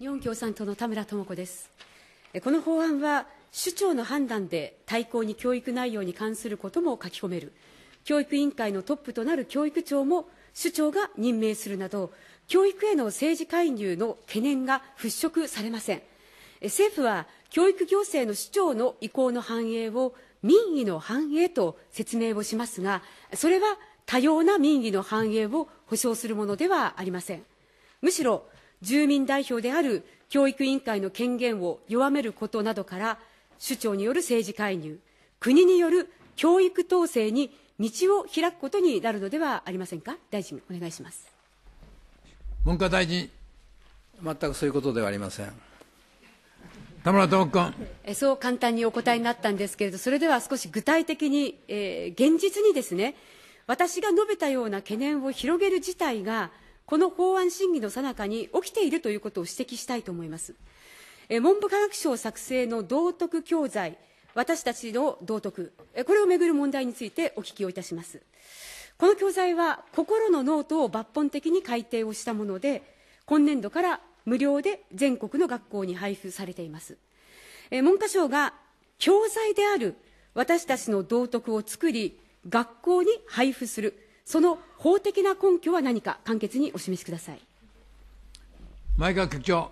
日本共産党の田村智子ですこの法案は首長の判断で対抗に教育内容に関することも書き込める教育委員会のトップとなる教育長も首長が任命するなど教育への政治介入の懸念が払拭されません政府は教育行政の首長の意向の反映を民意の反映と説明をしますがそれは多様な民意の反映を保障するものではありませんむしろ住民代表である教育委員会の権限を弱めることなどから、首長による政治介入、国による教育統制に道を開くことになるのではありませんか、大臣、お願いします文科大臣、全くそういうことではありません。田村智君えそう簡単にお答えになったんですけれど、それでは少し具体的に、えー、現実にですね、私が述べたような懸念を広げる事態が、この法案審議のさなかに起きているということを指摘したいと思います。文部科学省作成の道徳教材、私たちの道徳、これをめぐる問題についてお聞きをいたします。この教材は、心のノートを抜本的に改定をしたもので、今年度から無料で全国の学校に配布されています。文科省が教材である私たちの道徳を作り、学校に配布する。その法的な根拠は何か、簡潔にお示しください前川局長。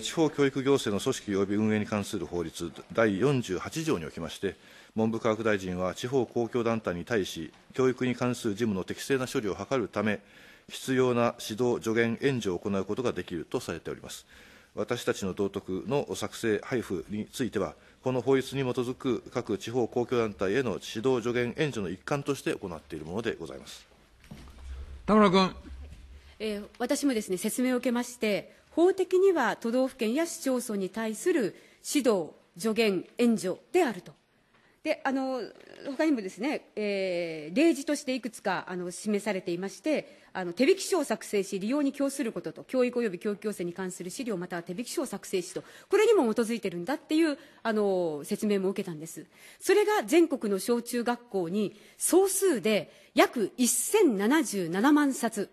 地方教育行政の組織及び運営に関する法律第48条におきまして、文部科学大臣は地方公共団体に対し、教育に関する事務の適正な処理を図るため、必要な指導、助言、援助を行うことができるとされております。私たちの道徳の作成、配布については、この法律に基づく各地方公共団体への指導助言援助の一環として行っているものでございます田村君、えー、私もですね説明を受けまして法的には都道府県や市町村に対する指導助言援助であるとであの他にもですね、えー、例示としていくつかあの示されていましてあの手引き書を作成し利用に供することと教育及び教育要請に関する資料または手引き書を作成しとこれにも基づいてるんだっていうあの説明も受けたんですそれが全国の小中学校に総数で約1077万冊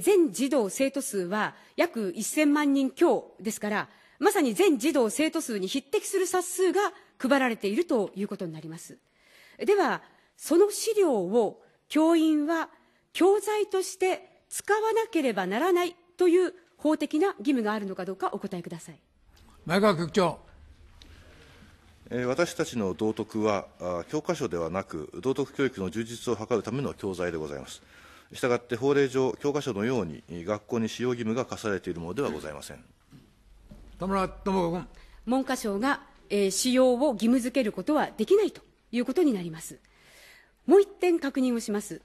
全児童生徒数は約1000万人強ですからまさに全児童生徒数に匹敵する冊数が配られているということになります。では、その資料を教員は教材として使わなければならないという法的な義務があるのかどうかお答えください。内閣局長。私たちの道徳は、教科書ではなく、道徳教育の充実を図るための教材でございます。したがって法令上、教科書のように学校に使用義務が課されているものではございません田村智子君文科省がえ使用を義務付けることはできないということになります。もう一点確認をします。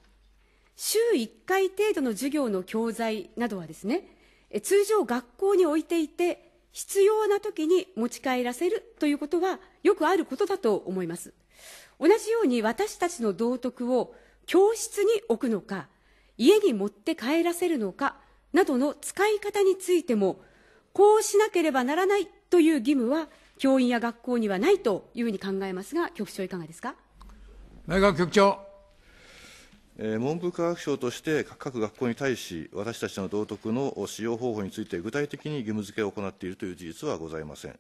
週1回程度の授業の教材などはですね、通常学校に置いていて、必要な時に持ち帰らせるということはよくあることだと思います。同じように私たちの道徳を教室に置くのか、家に持って帰らせるのかなどの使い方についても、こうしなければならないという義務は教員や学校にはないというふうに考えますが、局長、いかがですか。内閣局長文部科学省として各学校に対し、私たちの道徳の使用方法について具体的に義務付けを行っているという事実はございません。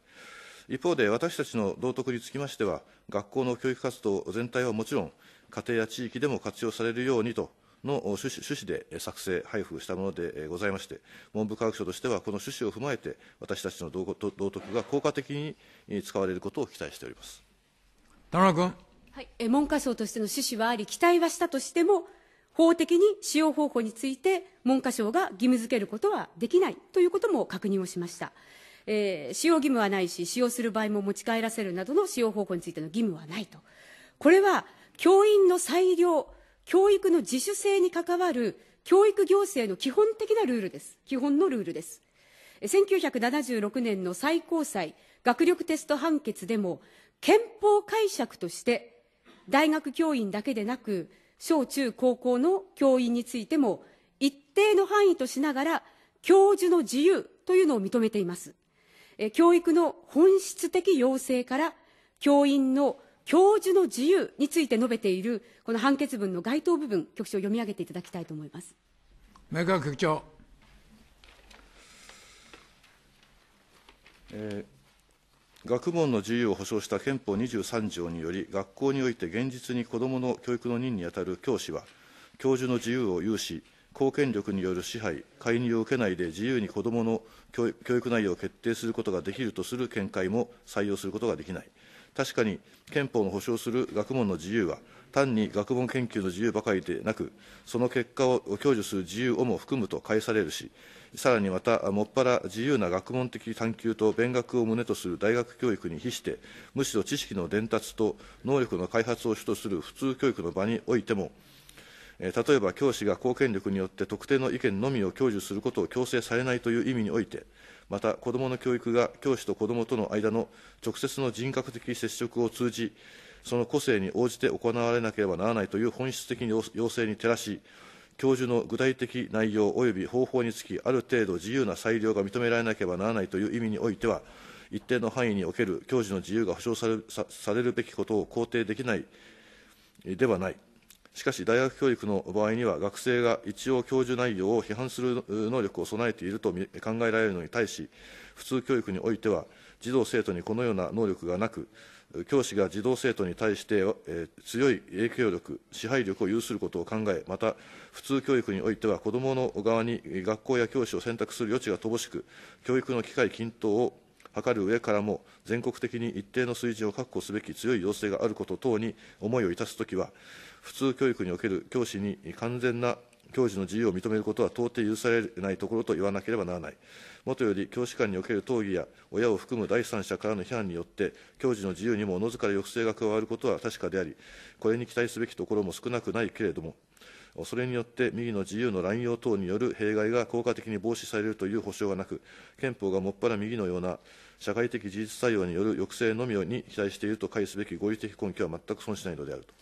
一方で、私たちの道徳につきましては、学校の教育活動全体はもちろん、家庭や地域でも活用されるようにとの趣旨趣旨で作成、配布したものでございまして、文部科学省としては、この趣旨を踏まえて、私たちの道徳が効果的に使われることを期待しております田村君。はい、え文科省としての趣旨はあり、期待はしたとしても、法的に使用方法について、文科省が義務付けることはできないということも確認をしました。えー、使用義務はないし、使用する場合も持ち帰らせるなどの使用方法についての義務はないと。これは教員の裁量、教育の自主性に関わる教育行政の基本的なルールです。基本のルールです。1976年の最高裁学力テスト判決でも、憲法解釈として、大学教員だけでなく、小中高校の教員についても、一定の範囲としながら、教授の自由というのを認めています。教育の本質的要請から、教員の教授の自由について述べているこの判決文の該当部分、局長、読み上げていただきたいと思います明確局長、えー、学問の自由を保障した憲法23条により、学校において現実に子どもの教育の任に当たる教師は、教授の自由を有し、公権力による支配、介入を受けないで自由に子どもの教育内容を決定することができるとする見解も採用することができない。確かに憲法の保障する学問の自由は、単に学問研究の自由ばかりでなく、その結果を享受する自由をも含むと返されるし、さらにまた、もっぱら自由な学問的探求と勉学を旨とする大学教育に比して、むしろ知識の伝達と能力の開発を主とする普通教育の場においても、例えば教師が公権力によって特定の意見のみを享受することを強制されないという意味において、また子どもの教育が教師と子どもとの間の直接の人格的接触を通じ、その個性に応じて行われなければならないという本質的要請に照らし、教授の具体的内容及び方法につき、ある程度自由な裁量が認められなければならないという意味においては、一定の範囲における教授の自由が保障されるべきことを肯定できないではない。しかし、大学教育の場合には、学生が一応教授内容を批判する能力を備えていると考えられるのに対し、普通教育においては、児童・生徒にこのような能力がなく、教師が児童・生徒に対して、え強い影響力、支配力を有することを考え、また、普通教育においては、子どもの側に学校や教師を選択する余地が乏しく、教育の機会均等を図る上からも、全国的に一定の水準を確保すべき強い要請があること等に思いをいたすときは、普通教育における教師に完全な教授の自由を認めることは到底許されないところと言わなければならない。もとより、教師間における討議や親を含む第三者からの批判によって、教授の自由にもおのずから抑制が加わることは確かであり、これに期待すべきところも少なくないけれども、それによって右の自由の乱用等による弊害が効果的に防止されるという保証はなく、憲法がもっぱら右のような社会的事実採用による抑制のみに期待していると解すべき合理的根拠は全く損しないのであると。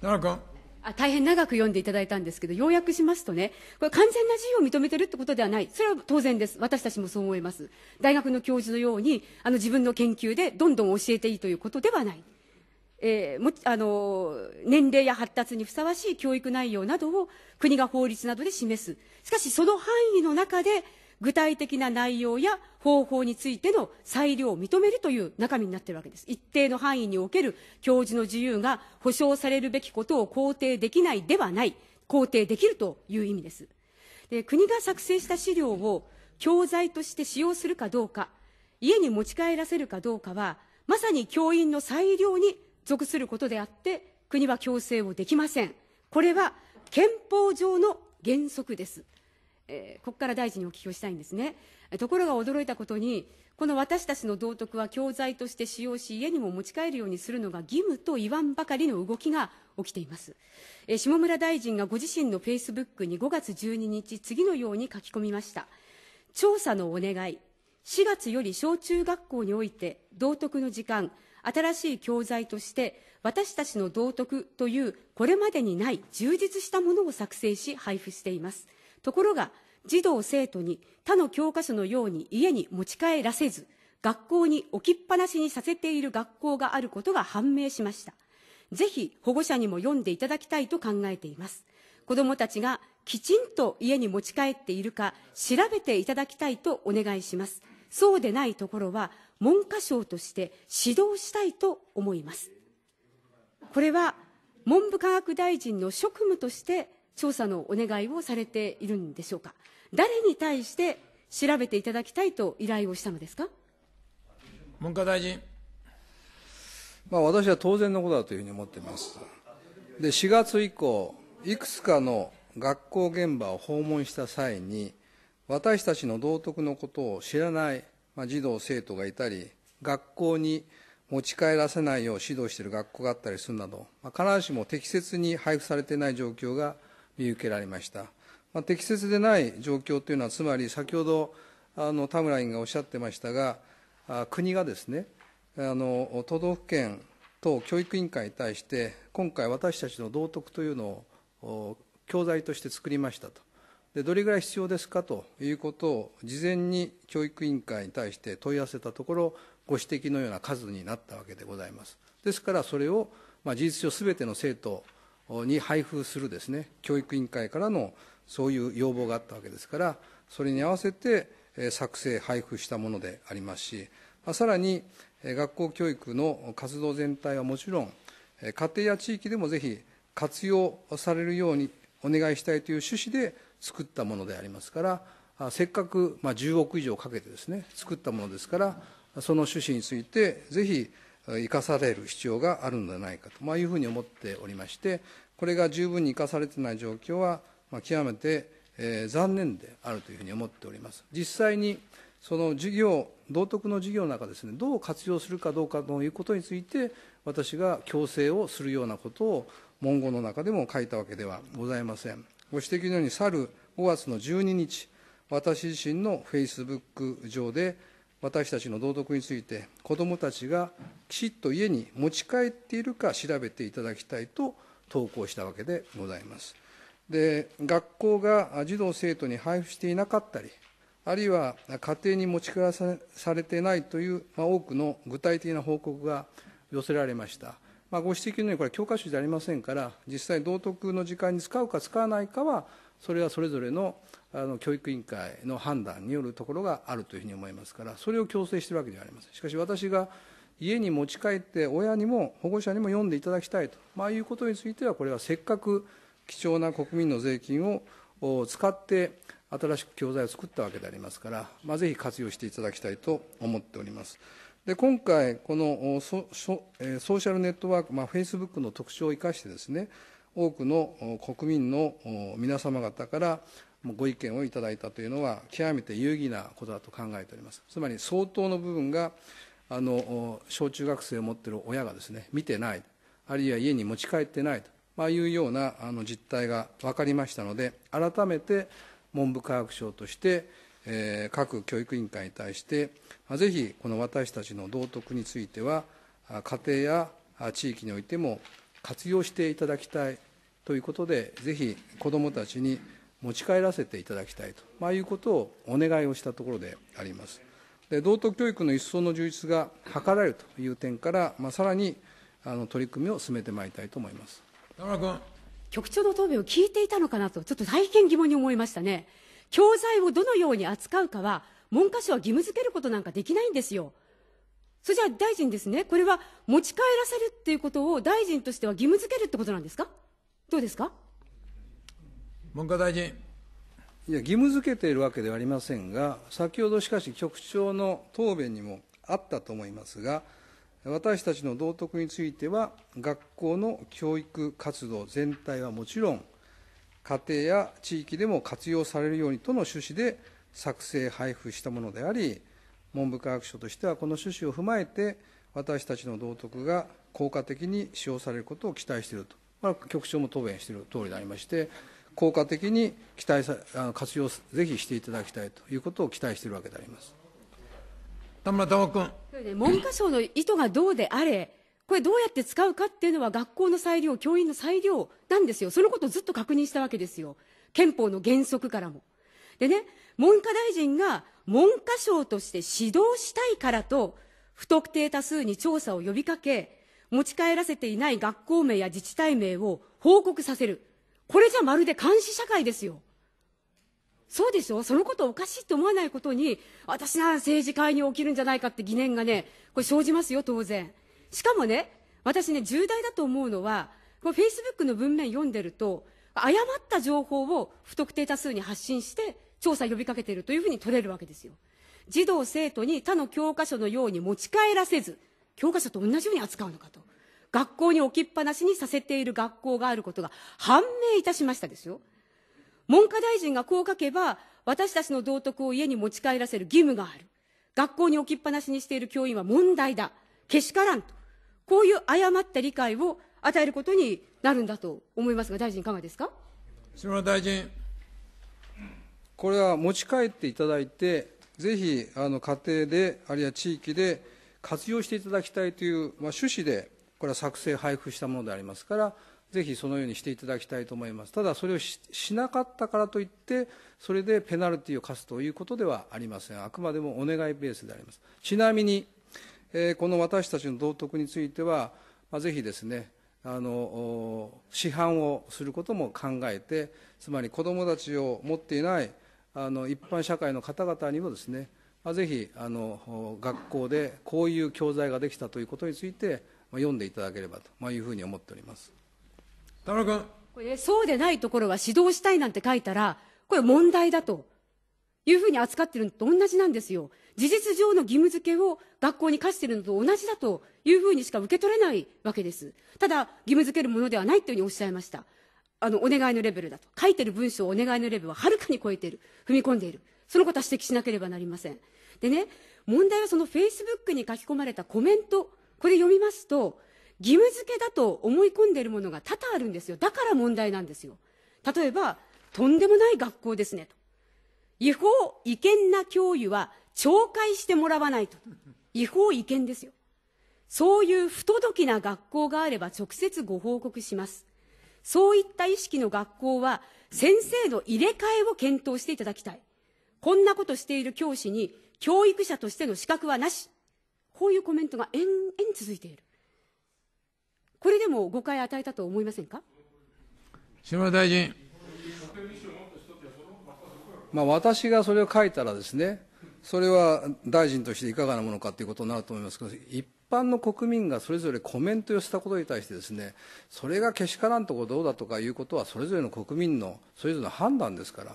奈良君あ大変長く読んでいただいたんですけど、要約しますとね、これ完全な自由を認めてるってことではない。それは当然です。私たちもそう思います。大学の教授のように、あの自分の研究でどんどん教えていいということではない。えー、もあの年齢や発達にふさわしい教育内容などを国が法律などで示す。しかしその範囲の中で具体的な内容や方法についての裁量を認めるという中身になっているわけです。一定の範囲における教授の自由が保障されるべきことを肯定できないではない、肯定できるという意味です。で国が作成した資料を教材として使用するかどうか、家に持ち帰らせるかどうかは、まさに教員の裁量に属することであって、国は強制をできません。これは憲法上の原則です。えー、ここから大臣にお聞きをしたいんですね。ところが驚いたことに、この私たちの道徳は教材として使用し、家にも持ち帰るようにするのが義務と言わんばかりの動きが起きています。えー、下村大臣がご自身のフェイスブックに5月12日、次のように書き込みました。調査のお願い。4月より小中学校において、道徳の時間、新しい教材として私たちの道徳というこれまでにない充実したものを作成し配布していますところが児童生徒に他の教科書のように家に持ち帰らせず学校に置きっぱなしにさせている学校があることが判明しましたぜひ保護者にも読んでいただきたいと考えています子どもたちがきちんと家に持ち帰っているか調べていただきたいとお願いしますそうでないところは文科省として指導したいと思いますこれは文部科学大臣の職務として調査のお願いをされているんでしょうか。誰に対して調べていただきたいと依頼をしたのですか。文科大臣。まあ、私は当然のことだというふうに思っています。で、4月以降、いくつかの学校現場を訪問した際に、私たちの道徳のことを知らない、まあ、児童生徒がいたり、学校に持ち帰らせないよう指導している学校があったりするなど、まあ、必ずしも適切に配布されていない状況が見受けられました。まあ、適切でない状況というのは、つまり先ほどあの田村委員がおっしゃってましたが、あ国がですねあの、都道府県等教育委員会に対して、今回、私たちの道徳というのを教材として作りましたと。でどれぐらい必要ですかということを事前に教育委員会に対して問い合わせたところご指摘のような数になったわけでございますですからそれを、まあ、事実上すべての生徒に配布するですね教育委員会からのそういう要望があったわけですからそれに合わせて作成配布したものでありますしさらに学校教育の活動全体はもちろん家庭や地域でもぜひ活用されるようにお願いしたいという趣旨で作ったものでありますからせっかく10億以上かけてですね作ったものですからその趣旨についてぜひ生かされる必要があるのではないかと、まいうふうに思っておりまして、これが十分に生かされていない状況は、まあ、極めて、えー、残念であるというふうに思っております。実際にその授業道徳の授業の中ですねどう活用するかどうかということについて私が強制をするようなことを文言の中でも書いたわけではございませんご指摘のように去る5月の12日私自身のフェイスブック上で私たちの道徳について子どもたちがきちっと家に持ち帰っているか調べていただきたいと投稿したわけでございますで学校が児童生徒に配布していなかったりあるいは家庭に持ち帰らされてないという、まあ、多くの具体的な報告が寄せられました、まあ、ご指摘のようにこれ教科書じゃありませんから実際道徳の時間に使うか使わないかはそれはそれぞれのあの教育委員会の判断によるところがあるというふうに思いますからそれを強制しているわけではありませんしかし私が家に持ち帰って親にも保護者にも読んでいただきたいと、まあ、いうことについてはこれはせっかく貴重な国民の税金を使って新しく教材を作ったわけでありますから、まあ、ぜひ活用していただきたいと思っております。で今回、このソソーシャルネットワーク、まあ、フェイスブックの特徴を生かしてですね、多くの国民の皆様方からご意見をいただいたというのは、極めて有意義なことだと考えております。つまり相当の部分があの小中学生を持っている親がですね見てないあるいは家に持ち帰ってないと、まあ、いうようなあの実態が分かりましたので改めて文部科学省として、えー、各教育委員会に対してぜひこの私たちの道徳については家庭や地域においても活用していただきたいということでぜひ子どもたちに持ち帰らせていただきたいと、まあ、いうことをお願いをしたところであります。道徳教育の一層の充実が図られるという点から、まあ、さらにあの取り組みを進めてまいりたいと思います田村君局長の答弁を聞いていたのかなと、ちょっと大変疑問に思いましたね。教材をどのように扱うかは、文科省は義務付けることなんかできないんですよ。それじゃあ大臣ですね、これは持ち帰らせるっていうことを大臣としては義務付けるってことなんですかどうですか文科大臣。いや義務付けているわけではありませんが先ほどしかし局長の答弁にもあったと思いますが私たちの道徳については学校の教育活動全体はもちろん家庭や地域でも活用されるようにとの趣旨で作成配布したものであり文部科学省としてはこの趣旨を踏まえて私たちの道徳が効果的に使用されることを期待していると、まあ、局長も答弁している通りでありまして効果的に期待さ活用ぜひしていただきたいということを期待しているわけであります田村玉君文科省の意図がどうであれこれどうやって使うかっていうのは学校の裁量教員の裁量なんですよそのことをずっと確認したわけですよ憲法の原則からもでね文科大臣が文科省として指導したいからと不特定多数に調査を呼びかけ持ち帰らせていない学校名や自治体名を報告させるこれじゃまるで監視社会ですよ。そうでしょそのことおかしいと思わないことに、私なら政治界に起きるんじゃないかって疑念がね、これ生じますよ、当然。しかもね、私ね、重大だと思うのは、こフェイスブックの文面読んでると、誤った情報を不特定多数に発信して調査呼びかけているというふうに取れるわけですよ。児童生徒に他の教科書のように持ち帰らせず、教科書と同じように扱うのかと。学校に置きっぱなしにさせている学校があることが判明いたしましたですよ。文科大臣がこう書けば、私たちの道徳を家に持ち帰らせる義務がある。学校に置きっぱなしにしている教員は問題だ。けしからんと。こういう誤った理解を与えることになるんだと思いますが、大臣、いかがですか。島村大臣これは持ち帰っていただいて、ぜひあの家庭で、あるいは地域で活用していただきたいという、まあ、趣旨でこれは作成配布したものでありますからぜひそのようにしていただきたいと思いますただそれをしなかったからといってそれでペナルティを課すということではありませんあくまでもお願いベースでありますちなみに、えー、この私たちの道徳については、まあ、ぜひですねあの市販をすることも考えてつまり子どもたちを持っていないあの一般社会の方々にもですね、まぜひあの学校でこういう教材ができたということについてまあ、読んでいただければと、まあ、いうふうに思っております田中君これ、ね、そうでないところは指導したいなんて書いたらこれ問題だというふうに扱ってるのと同じなんですよ事実上の義務付けを学校に課しているのと同じだというふうにしか受け取れないわけですただ義務付けるものではないというふうにおっしゃいましたあのお願いのレベルだと書いてる文章をお願いのレベルははるかに超えている踏み込んでいるそのことは指摘しなければなりませんでね問題はそのフェイスブックに書き込まれたコメントこれ読みますと、義務付けだと思い込んでいるものが多々あるんですよ。だから問題なんですよ。例えば、とんでもない学校ですね、と。違法、違憲な教諭は懲戒してもらわないと。違法、違憲ですよ。そういう不届きな学校があれば直接ご報告します。そういった意識の学校は、先生の入れ替えを検討していただきたい。こんなことしている教師に、教育者としての資格はなし。こういうコメントが延々続いている。これでも誤解与えたと思いませんか島大臣。まあ、私がそれを書いたらですね、それは大臣としていかがなものかということになると思いますけど、一般の国民がそれぞれコメントをしたことに対してですね、それがけしからんとこどうだとかいうことは、それぞれの国民のそれぞれの判断ですから。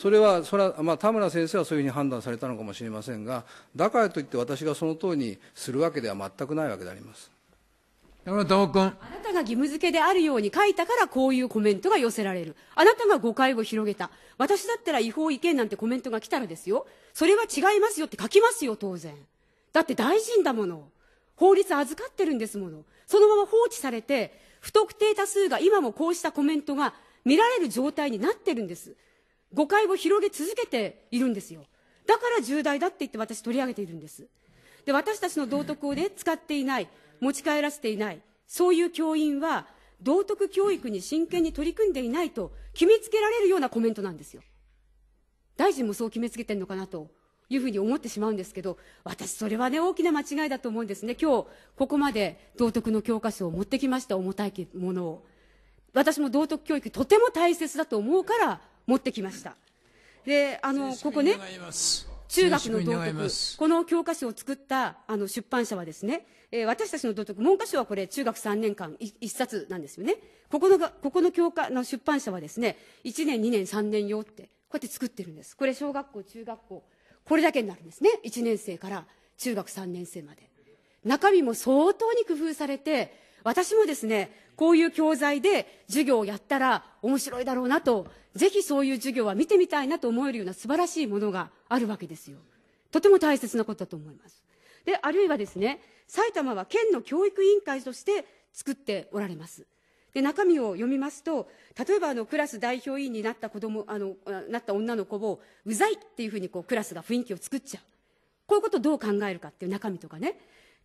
それはそれは、まあ、田村先生はそういうふうに判断されたのかもしれませんがだからといって私がその通りにするわけでは全くないわけであります。山田君あなたが義務付けであるように書いたからこういうコメントが寄せられるあなたが誤解を広げた私だったら違法違憲なんてコメントが来たらですよそれは違いますよって書きますよ当然だって大臣だもの法律預かってるんですものそのまま放置されて不特定多数が今もこうしたコメントが見られる状態になってるんです誤解を広げ続けているんですよ。だから重大だって言って私取り上げているんです。で、私たちの道徳をね、使っていない、持ち帰らせていない、そういう教員は、道徳教育に真剣に取り組んでいないと決めつけられるようなコメントなんですよ。大臣もそう決めつけてるのかなというふうに思ってしまうんですけど、私それはね、大きな間違いだと思うんですね。今日、ここまで道徳の教科書を持ってきました、重たいものを。私も道徳教育とても大切だと思うから持ってきました。で、あの、ここね、中学の道徳、この教科書を作ったあの出版社はですね、えー、私たちの道徳、文科省はこれ、中学3年間1冊なんですよね。ここのが、ここの教科の出版社はですね、1年、2年、3年用って、こうやって作ってるんです。これ、小学校、中学校、これだけになるんですね。1年生から中学3年生まで。中身も相当に工夫されて、私もですね、こういう教材で授業をやったら面白いだろうなと、ぜひそういう授業は見てみたいなと思えるような素晴らしいものがあるわけですよ。とても大切なことだと思います。で、あるいはですね、埼玉は県の教育委員会として作っておられます。で、中身を読みますと、例えばあのクラス代表委員になった子供、あの、なった女の子を、うざいっていうふうにこうクラスが雰囲気を作っちゃう。こういうことをどう考えるかっていう中身とかね。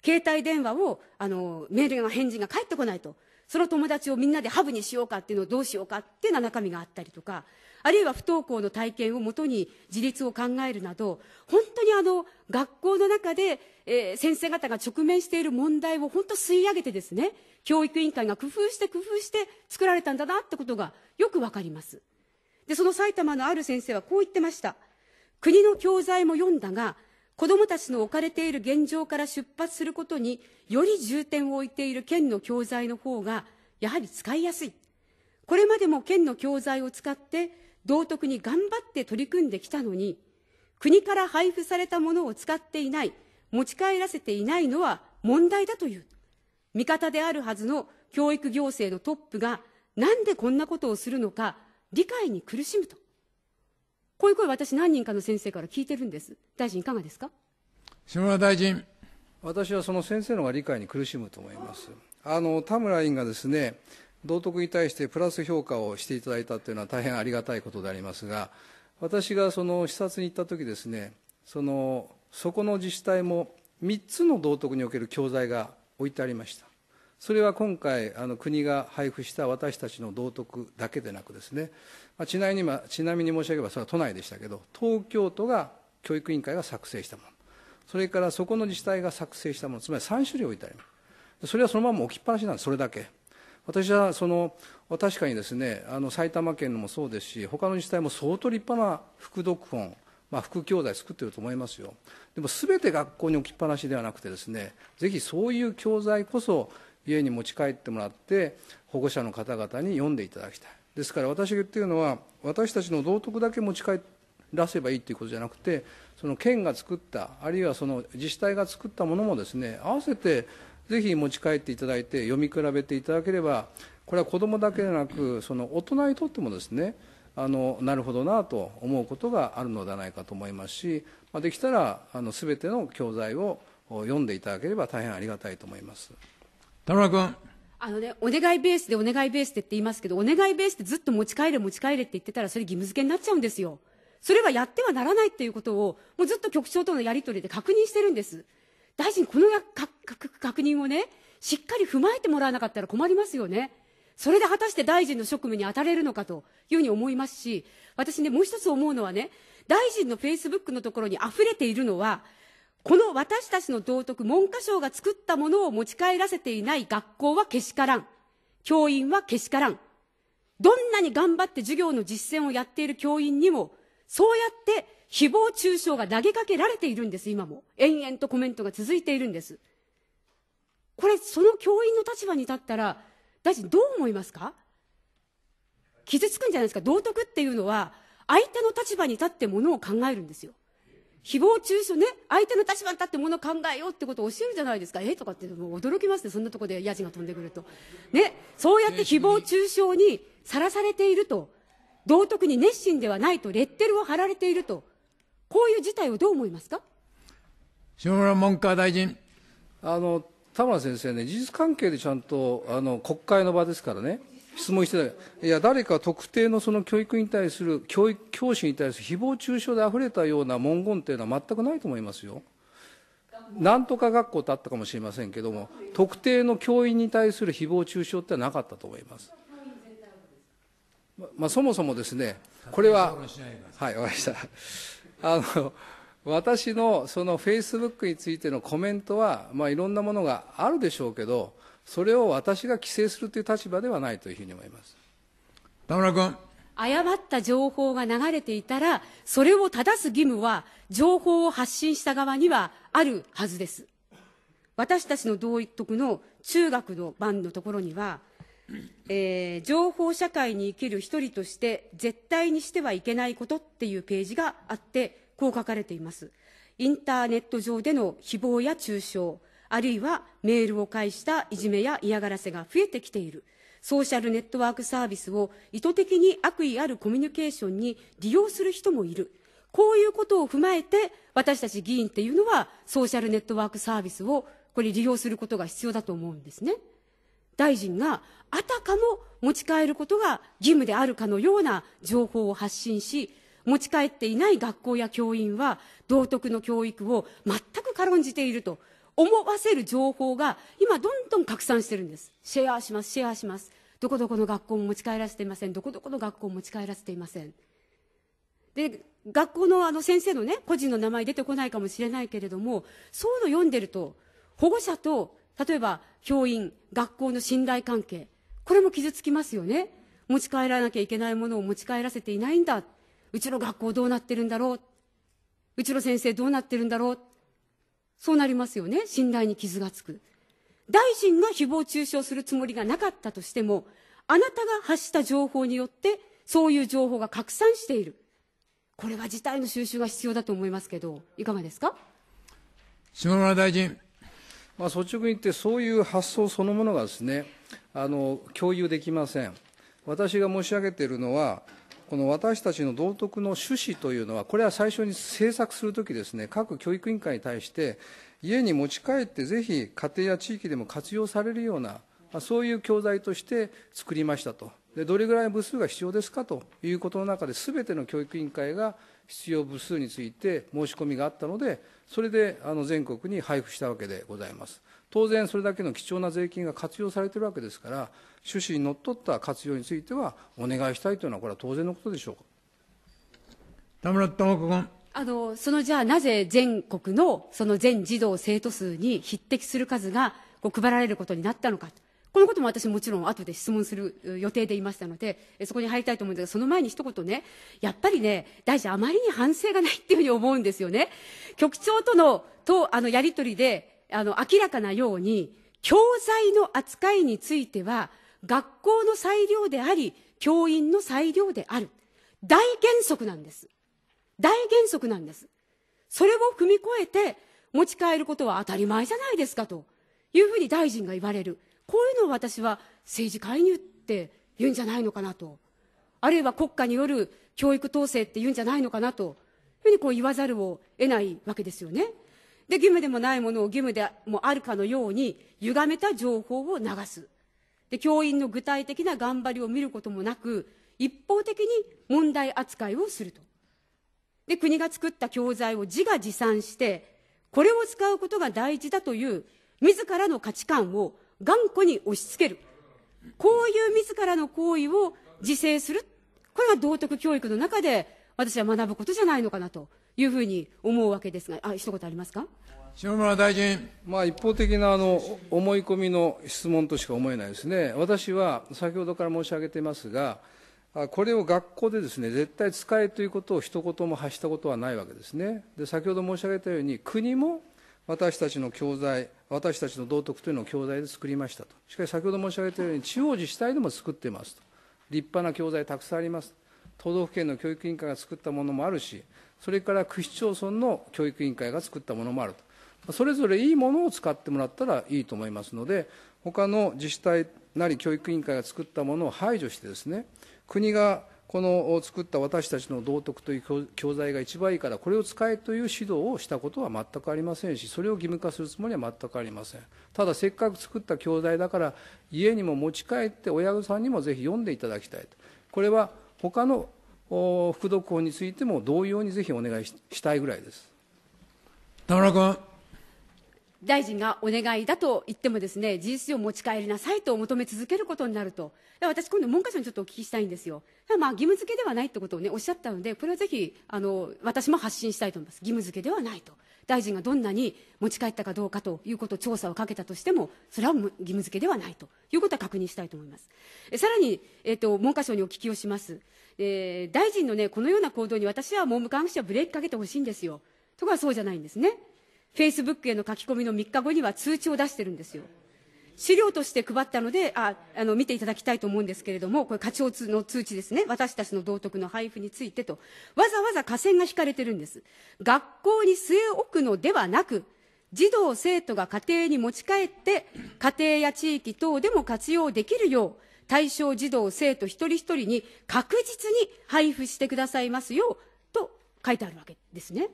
携帯電話を、あの、メールの返事が返ってこないと。その友達をみんなでハブにしようかっていうのをどうしようかっていうような中身があったりとか、あるいは不登校の体験をもとに自立を考えるなど、本当にあの、学校の中で、えー、先生方が直面している問題を本当吸い上げてですね、教育委員会が工夫して工夫して作られたんだなってことがよくわかります。で、その埼玉のある先生はこう言ってました。国の教材も読んだが、子どもたちの置かれている現状から出発することにより重点を置いている県の教材の方がやはり使いやすいこれまでも県の教材を使って道徳に頑張って取り組んできたのに国から配布されたものを使っていない持ち帰らせていないのは問題だという味方であるはずの教育行政のトップがなんでこんなことをするのか理解に苦しむとこういう声私何人かの先生から聞いてるんです大臣いかがですか下村大臣私はその先生の理解に苦しむと思いますあの田村委員がですね道徳に対してプラス評価をしていただいたというのは大変ありがたいことでありますが私がその視察に行った時ですねそのそこの自治体も3つの道徳における教材が置いてありましたそれは今回、あの国が配布した私たちの道徳だけでなくですね、まあ、ちなみに、まちなみに申し上げれば、それは都内でしたけど、東京都が教育委員会が作成したもの、それからそこの自治体が作成したもの、つまり3種類置いてあります。それはそのまま置きっぱなしなんです、それだけ。私はその確かにですねあの埼玉県のもそうですし他の自治体も相当立派な副読本、まあ、副教材作ってると思いますよでも全て学校に置きっぱなしではなくてですねぜひそういう教材こそ家に持ち帰ってもらって保護者の方々に読んでいただきたいですから私が言っているのは私たちの道徳だけ持ち帰らせばいいということじゃなくてその県が作ったあるいはその自治体が作ったものもですね合わせてぜひ持ち帰っていただいて読み比べていただければこれは子どもだけでなくその大人にとってもですねあのなるほどなと思うことがあるのではないかと思いますし、まあ、できたらあの全ての教材を読んでいただければ大変ありがたいと思います。田村君。あのね、お願いベースでお願いベースでって言いますけど、お願いベースでずっと持ち帰れ持ち帰れって言ってたら、それ義務付けになっちゃうんですよ。それはやってはならないっていうことを、もうずっと局長とのやり取りで確認してるんです。大臣、このやかか確認をね、しっかり踏まえてもらわなかったら困りますよね。それで果たして大臣の職務に当たれるのかというふうに思いますし、私ね、もう一つ思うのはね、大臣のフェイスブックのところに溢れているのは、この私たちの道徳、文科省が作ったものを持ち帰らせていない学校はけしからん。教員はけしからん。どんなに頑張って授業の実践をやっている教員にも、そうやって誹謗中傷が投げかけられているんです、今も。延々とコメントが続いているんです。これ、その教員の立場に立ったら、大臣どう思いますか傷つくんじゃないですか。道徳っていうのは、相手の立場に立ってものを考えるんですよ。誹謗中傷ね、相手の立場に立ってものを考えようってことを教えるじゃないですか。えとかって、もう驚きますね。そんなとこでヤジが飛んでくると。ね、そうやって誹謗中傷にさらされていると。道徳に熱心ではないと、レッテルを貼られていると。こういう事態をどう思いますか下村文科大臣。あの、田村先生ね、事実関係でちゃんと、あの、国会の場ですからね。質問してたいや誰か特定のその教育に対する教育教師に対する誹謗中傷であふれたような文言っていうのは全くないと思いますよ。なんとか学校とあったかもしれませんけれども特定の教員に対する誹謗中傷ってなかったと思います。ままあ、そもそもですねこれははいわかりました。あの私のそのフェイスブックについてのコメントは、まあ、いろんなものがあるでしょうけどそれを私が規制するという立場ではないというふうに思います田村君誤った情報が流れていたらそれを正す義務は情報を発信した側にはあるはずです私たちの同一徳の中学の番のところには、えー、情報社会に生きる一人として絶対にしてはいけないことっていうページがあってこう書かれていますインターネット上での誹謗や中傷あるいはメールを介したいじめや嫌がらせが増えてきている。ソーシャルネットワークサービスを意図的に悪意あるコミュニケーションに利用する人もいる。こういうことを踏まえて、私たち議員っていうのは、ソーシャルネットワークサービスを、これ利用することが必要だと思うんですね。大臣があたかも持ち帰ることが義務であるかのような情報を発信し、持ち帰っていない学校や教員は道徳の教育を全く軽んじていると思わせる情報が今どんどん拡散してるんですシェアしますシェアしますどこどこの学校も持ち帰らせていませんどこどこの学校も持ち帰らせていませんで学校のあの先生のね個人の名前出てこないかもしれないけれどもそういうの読んでると保護者と例えば教員学校の信頼関係これも傷つきますよね持ち帰らなきゃいけないものを持ち帰らせていないんだうちの学校どうなってるんだろううちの先生どうなってるんだろうそうなりますよね。信頼に傷がつく。大臣が誹謗中傷するつもりがなかったとしても、あなたが発した情報によって、そういう情報が拡散している。これは事態の収拾が必要だと思いますけど、いかがですか下村大臣。まあ、率直に言って、そういう発想そのものがですね、あの、共有できません。私が申し上げているのは、この私たちの道徳の趣旨というのは、これは最初に制作するときですね、各教育委員会に対して、家に持ち帰ってぜひ家庭や地域でも活用されるような、そういう教材として作りましたと。でどれぐらい部数が必要ですかということの中で、すべての教育委員会が必要部数について申し込みがあったので、それであの全国に配布したわけでございます。当然それだけの貴重な税金が活用されているわけですから趣旨にのっとった活用についてはお願いしたいというのはこれは当然のことでしょう田村智子君あのそのじゃあなぜ全国のその全児童生徒数に匹敵する数がこう配られることになったのかこのことも私もちろん後で質問する予定でいましたので、そこに入りたいと思うんですが、その前に一言ね、やっぱりね、大臣あまりに反省がないっていうふうに思うんですよね。局長との、と、あの、やり取りで、あの明らかなように、教材の扱いについては、学校の裁量であり、教員の裁量である。大原則なんです。大原則なんです。それを踏み越えて、持ち帰ることは当たり前じゃないですかというふうに大臣が言われる。こういうのを私は政治介入って言うんじゃないのかなと。あるいは国家による教育統制って言うんじゃないのかなと。いうふうにこう言わざるを得ないわけですよね。で、義務でもないものを義務でもあるかのように、歪めた情報を流す。で、教員の具体的な頑張りを見ることもなく、一方的に問題扱いをすると。で、国が作った教材を自画自賛して、これを使うことが大事だという、自らの価値観を頑固に押し付ける。こういう自らの行為を自制する。これが道徳教育の中で、私は学ぶことじゃないのかなと。いうふうに思うわけですが、あ一言ありますか下村大臣。まあ、一方的なあの思い込みの質問としか思えないですね。私は先ほどから申し上げていますが、これを学校でですね絶対使えということを一言も発したことはないわけですね。で先ほど申し上げたように国も私たちの教材私たちの道徳というのを教材で作りましたとしかし先ほど申し上げたように地方自治体でも作ってますと立派な教材たくさんあります都道府県の教育委員会が作ったものもあるしそれから区市町村の教育委員会が作ったものもあるとそれぞれいいものを使ってもらったらいいと思いますので他の自治体なり教育委員会が作ったものを排除してですね国がこの作った私たちの道徳という教材が一番いいからこれを使えという指導をしたことは全くありませんしそれを義務化するつもりは全くありませんただせっかく作った教材だから家にも持ち帰って親御さんにもぜひ読んでいただきたいとこれは他の副読法についても同様にぜひお願いしたいぐらいです田村君大臣がお願いだと言ってもですね事実上持ち帰りなさいと求め続けることになると私今度文科省にちょっとお聞きしたいんですよまあ義務付けではないってことをねおっしゃったのでこれはぜひあの私も発信したいと思います義務付けではないと大臣がどんなに持ち帰ったかどうかということ調査をかけたとしてもそれは義務付けではないということは確認したいと思いますさらに、えーと文科省にお聞きをしますえー、大臣のね、このような行動に私は文部科学省はブレーキかけてほしいんですよ。ところそうじゃないんですね。フェイスブックへの書き込みの3日後には通知を出してるんですよ。資料として配ったので、ああの見ていただきたいと思うんですけれども、これ、課長の通知ですね、私たちの道徳の配布についてと、わざわざ河川が引かれてるんです。学校に据え置くのではなく、児童・生徒が家庭に持ち帰って、家庭や地域等でも活用できるよう、対象児童生徒一人一人に確実に配布してくださいますよと書いてあるわけですね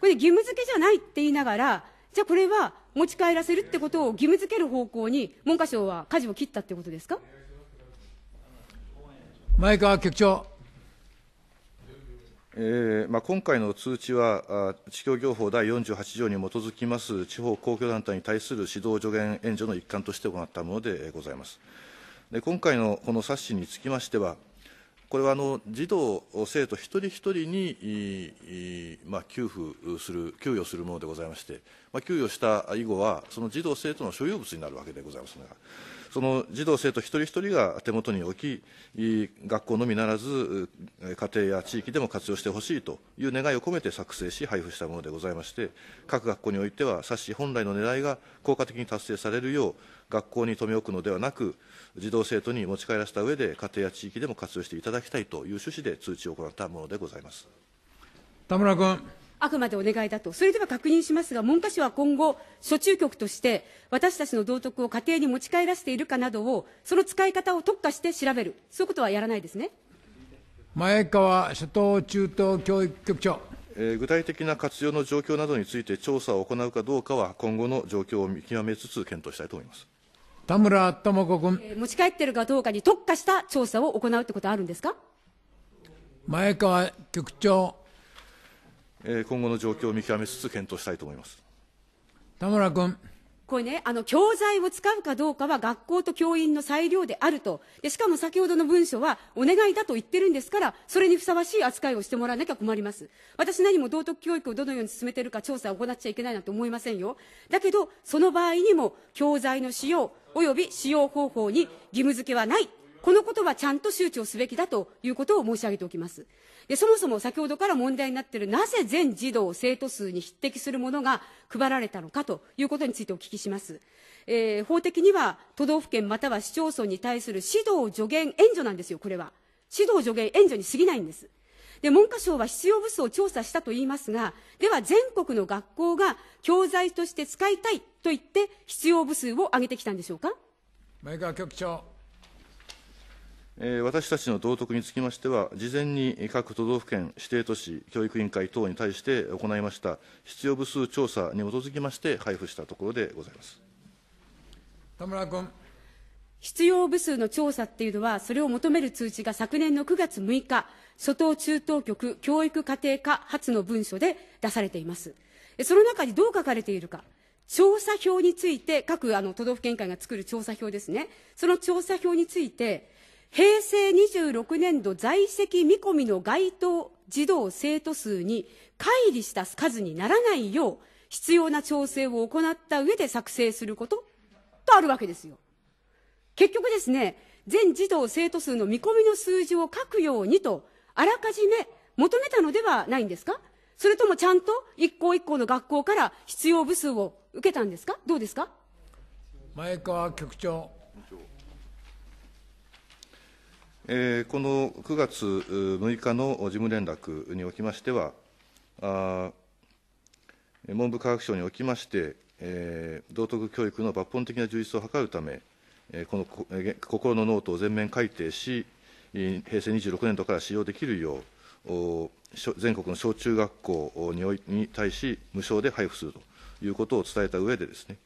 これ義務付けじゃないって言いながらじゃあこれは持ち帰らせるってことを義務付ける方向に文科省は舵を切ったってことですか前川局長えーまあ、今回の通知は、地教業法第48条に基づきます地方公共団体に対する指導助言援助の一環として行ったものでございます。で今回のこの冊子につきましては、これはあの児童、生徒一人一人に、まあ、給付する、給与するものでございまして、まあ、給与した以後は、その児童、生徒の所有物になるわけでございますが、その児童、生徒一人一人が手元に置き、学校のみならず、家庭や地域でも活用してほしいという願いを込めて作成し、配布したものでございまして、各学校においては、冊子本来の狙いが効果的に達成されるよう、学校に留め置くのではなく、児童生徒に持ち帰らせた上で家庭や地域でも活用していただきたいという趣旨で通知を行ったものでございます田村君あくまでお願いだと、それでは確認しますが、文科省は今後、初中局として、私たちの道徳を家庭に持ち帰らせているかなどを、その使い方を特化して調べる、そういうことはやらないですね前川初等中等教育局長。え具体的な活用の状況などについて調査を行うかどうかは今後の状況を見極めつつ検討したいと思います。田村智子君。持ち帰ってるかどうかに特化した調査を行うってことはあるんですか前川局長。今後の状況を見極めつつ検討したいと思います。田村君。これね、あの、教材を使うかどうかは学校と教員の裁量であると。で、しかも先ほどの文書はお願いだと言ってるんですから、それにふさわしい扱いをしてもらわなきゃ困ります。私何も道徳教育をどのように進めてるか調査を行っちゃいけないなんて思いませんよ。だけど、その場合にも、教材の使用及び使用方法に義務付けはない。このことはちゃんと周知をすべきだということを申し上げておきます。で、そもそも先ほどから問題になっている、なぜ全児童生徒数に匹敵するものが配られたのかということについてお聞きします。えー、法的には都道府県または市町村に対する指導助言援助なんですよ、これは。指導助言援助に過ぎないんです。で文科省は必要部数を調査したといいますが、では全国の学校が教材として使いたいと言って、必要部数を上げてきたんでしょうか前川局長。私たちの道徳につきましては、事前に各都道府県、指定都市、教育委員会等に対して行いました必要部数調査に基づきまして、配布したところでございます田村君。必要部数の調査っていうのは、それを求める通知が昨年の9月6日、初等中等局教育家庭科発の文書で出されています。その中にどう書かれているか。調査票について、各あの都道府県会が作る調査票ですね。その調査票について、平成26年度在籍見込みの該当児童生徒数に乖離した数にならないよう必要な調整を行った上で作成することとあるわけですよ。結局ですね、全児童生徒数の見込みの数字を書くようにと、あらかじめ求めたのではないんですかそれともちゃんと一校一校の学校から必要部数を受けたんですかどうですか前川局長。この9月6日の事務連絡におきましては、文部科学省におきまして、道徳教育の抜本的な充実を図るため、この心のノートを全面改定し、平成26年度から使用できるよう、全国の小中学校に対し、無償で配布するということを伝えた上でですね、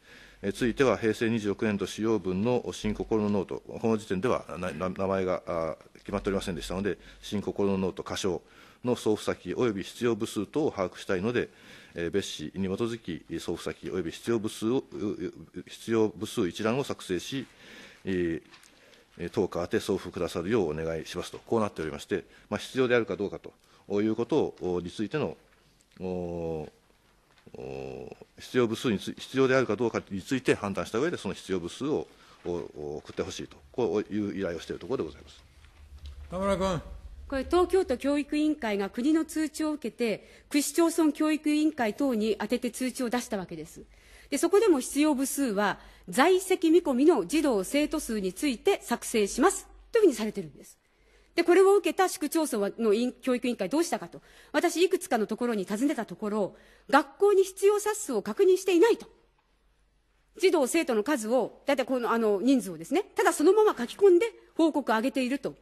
ついては、平成26年度使用分の新心のノート、この時点では名前が決まっておりませんでしたので、新心のノート仮称の送付先および必要部数等を把握したいので、別紙に基づき、送付先および必要部数を必要部数一覧を作成し、当家宛て送付くださるようお願いしますと、こうなっておりまして、まあ、必要であるかどうかということについての必要部数に必要であるかどうかについて判断した上で、その必要部数を送ってほしいと、こういう依頼をしているところでございます田村君。これ、東京都教育委員会が国の通知を受けて、区市町村教育委員会等に宛てて通知を出したわけです。でそこでも必要部数は在籍見込みの児童生徒数について作成しますというふうにされてるんですで、これを受けた市区町村の教育委員会どうしたかと、私いくつかのところに尋ねたところ、学校に必要冊数を確認していないと。児童生徒の数を、だいたいこの、あの、人数をですね、ただそのまま書き込んで報告を上げていると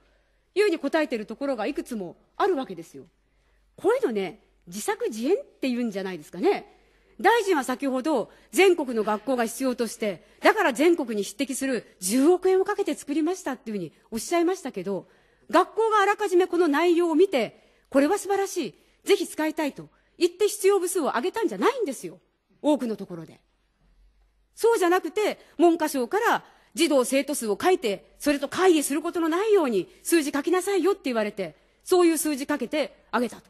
いうふうに答えているところがいくつもあるわけですよ。こういうのね、自作自演っていうんじゃないですかね。大臣は先ほど全国の学校が必要として、だから全国に匹敵する10億円をかけて作りましたっていうふうにおっしゃいましたけど、学校があらかじめこの内容を見て、これは素晴らしい、ぜひ使いたいと言って必要部数を上げたんじゃないんですよ。多くのところで。そうじゃなくて、文科省から児童生徒数を書いて、それと会議することのないように数字書きなさいよって言われて、そういう数字かけてあげたと。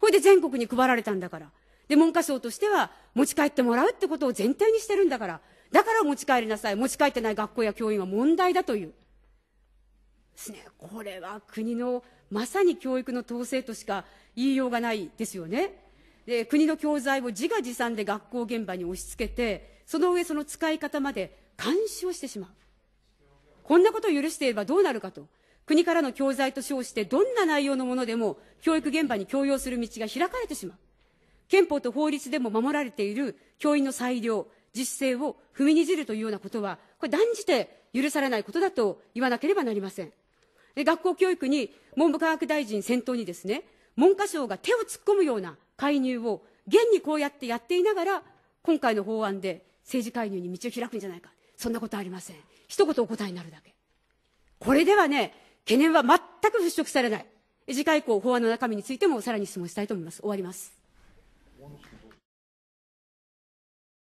これで全国に配られたんだから。で、文科省としては、持ち帰ってもらうってことを前提にしてるんだから、だから持ち帰りなさい。持ち帰ってない学校や教員は問題だという。ですねこれは国のまさに教育の統制としか言いようがないですよねで国の教材を自画自賛で学校現場に押し付けてその上その使い方まで監視をしてしまうこんなことを許していればどうなるかと国からの教材と称してどんな内容のものでも教育現場に強要する道が開かれてしまう憲法と法律でも守られている教員の裁量自主性を踏みにじるというようなことはこれ断じて許されないことだと言わなければなりませんで学校教育に文部科学大臣先頭にですね文科省が手を突っ込むような介入を現にこうやってやっていながら今回の法案で政治介入に道を開くんじゃないかそんなことありません一言お答えになるだけこれではね懸念は全く払拭されない次回以降法案の中身についてもさらに質問したいと思います終わります